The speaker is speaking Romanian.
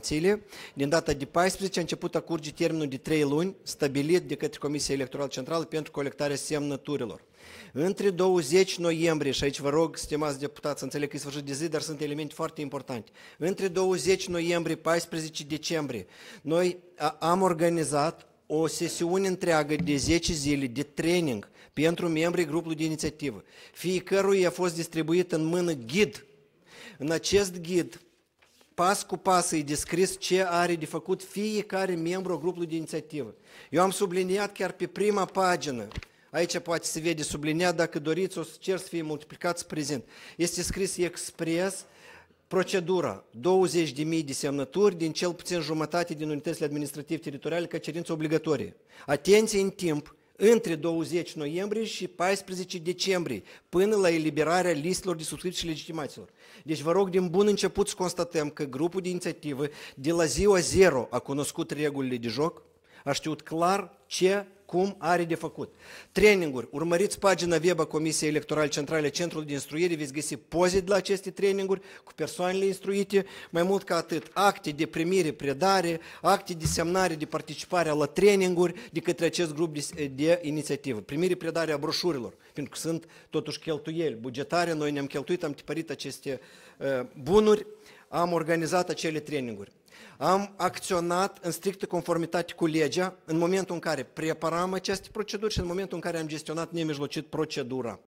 Consiliu. Din data de 14 a început a curge termenul de 3 luni stabilit de către Comisia Electorală Centrală pentru colectarea semnăturilor. Între 20 noiembrie, și aici vă rog, stimați deputați, să înțeleg că e sfârșit de zi, dar sunt elemente foarte importante. Între 20 noiembrie 14 decembrie, noi am organizat o sesiune întreagă de 10 zile de training pentru membrii grupului de inițiativă. Fiecărui a fost distribuit în mână ghid. În acest ghid pas cu pas e descris ce are de făcut fiecare membru grupului de inițiativă. Eu am subliniat chiar pe prima pagină, aici poate se vede subliniat, dacă doriți o să cer să fie multiplicați prezent. Este scris expres procedura, 20.000 de semnături din cel puțin jumătate din unitățile administrative teritoriale ca cerință obligatorie. Atenție în timp, între 20 noiembrie și 14 decembrie, până la eliberarea listelor de subscripții și legitimaților. Deci vă rog din bun început să constatăm că grupul de inițiativă de la ziua zero a cunoscut regulile de joc, a știut clar ce cum are de făcut. Traininguri. Urmăriți pagina web a Comisiei Electorale Centrale Centrul de Instruire, veți găsi pozit la aceste traininguri cu persoanele instruite, mai mult ca atât, acte de primire, predare, acte de semnare, de participare la traininguri de către acest grup de, de inițiativă. Primire, predare a broșurilor, pentru că sunt totuși cheltuieli bugetare, noi ne-am cheltuit, am tipărit aceste uh, bunuri, am organizat acele traininguri. Am acționat în strictă conformitate cu legea în momentul în care preparam am aceste proceduri și în momentul în care am gestionat nemijlocit procedura,